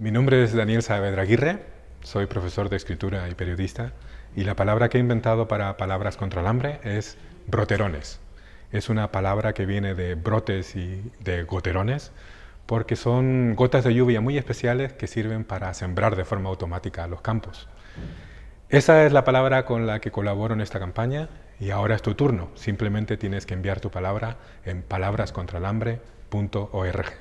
Mi nombre es Daniel Saavedra Aguirre, soy profesor de escritura y periodista y la palabra que he inventado para palabras contra el hambre es broterones. Es una palabra que viene de brotes y de goterones porque son gotas de lluvia muy especiales que sirven para sembrar de forma automática los campos. Esa es la palabra con la que colaboro en esta campaña y ahora es tu turno. Simplemente tienes que enviar tu palabra en palabrascontralhambre.org.